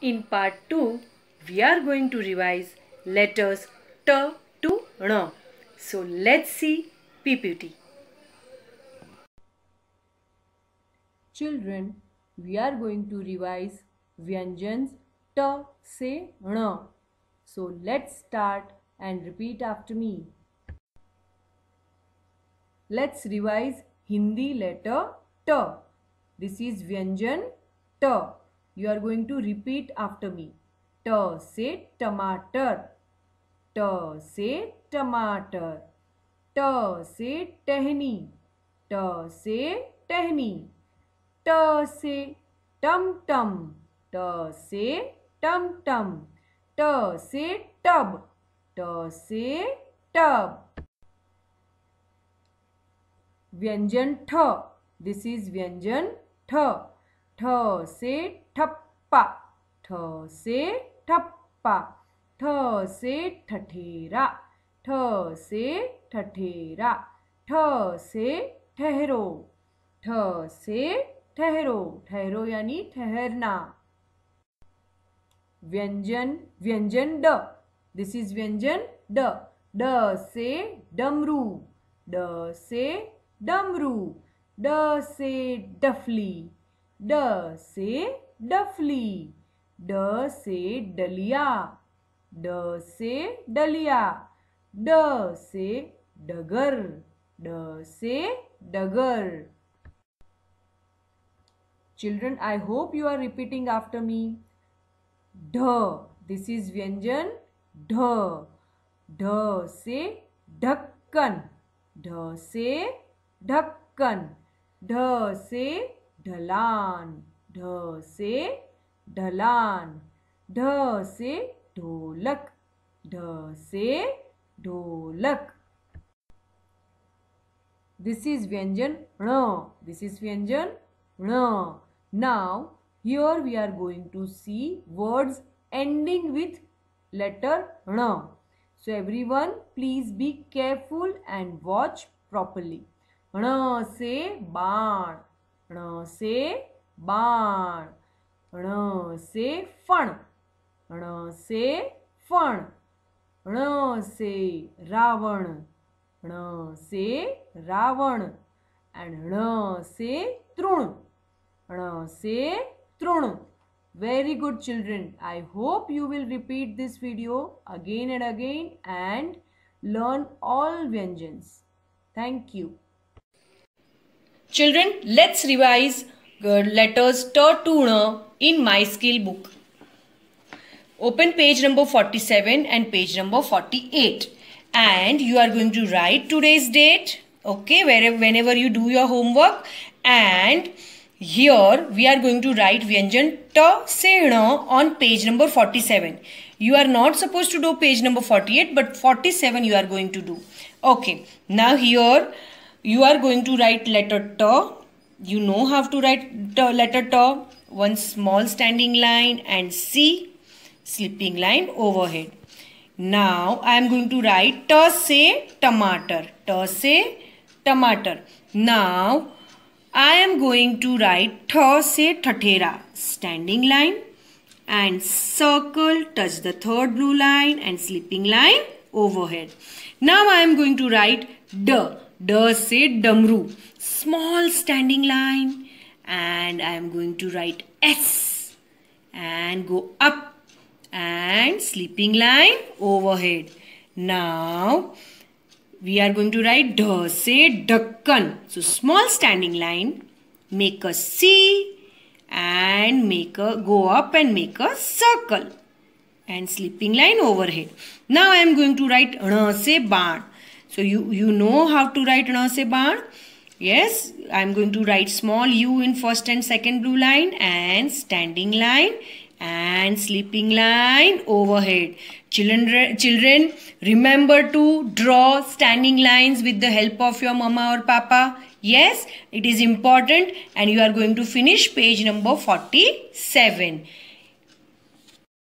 In part 2, we are going to revise letters T to N. So let's see PPT. Children, we are going to revise Vyanjans T se N. So let's start and repeat after me. Let's revise Hindi letter T. This is Vyanjan T. You are going to repeat after me ट से टमाटर ट से टमाटर ट से टहनी ट से टहनी ट से टम टम ट से टम टम ट से टब ट से टब व्यंजन ठ दिस इज व्यंजन ठ ठ से ठप्पा ठ से ठप्पा ठ से ठठेरा ठ से ठठेरा ठ से ठहरो ठ से ठहरो ठहरो यानी ठहरना व्यंजन व्यंजन ड दिस इज व्यंजन ड ड से डमरू ड से डमरू ड से डफली ड से डफली ड से डलिया ड से डलिया ड से डगर ड से डगर children I hope you are repeating after me ढ दिस इज व्यंजन ढ ढ से ढक्कन ढ से ढक्कन ढ से ढलान ढ से ढलान ढ से ढोलक ढ से ढोलक this is vyanjan no. this is vyanjan no. now here we are going to see words ending with letter r so everyone please be careful and watch properly r se baan ણસે બાણ ણસે ફણ ણસે ફણ ણસે રાવણ ણસે રાવણ એન્ડ ણસે તૃણ ણસે તૃણ Very good children. I hope you will repeat this video again and again and learn all Vyanjans. Thank you. Children, let's revise letters T to N in my skill book. Open page number 47 and page number 48 and you are going to write today's date okay wherever whenever you do your homework and here we are going to write vyanjan T se N on page number 47 you are not supposed to do page number 48 but 47 you are going to do okay now here you are going to write letter T you know how to write letter T one small standing line and C slipping line overhead now I am going to write T say tomato T say tomato now I am going to write th say standing line and circle touch the third blue line and slipping line overhead. Now I am going to write d D Damru. Small standing line. And I am going to write S. And go up. And sleeping line overhead. Now, we are going to write D say Dakkan. So, small standing line. Make a C. And make a go up and make a circle. And sleeping line overhead. Now, I am going to write N say Barn. So you, you know how to write Nase Barn. Yes, I'm going to write small u in first and second blue line and standing line and sleeping line overhead. Children, children, remember to draw standing lines with the help of your mama or papa. Yes, it is important and you are going to finish page number 47.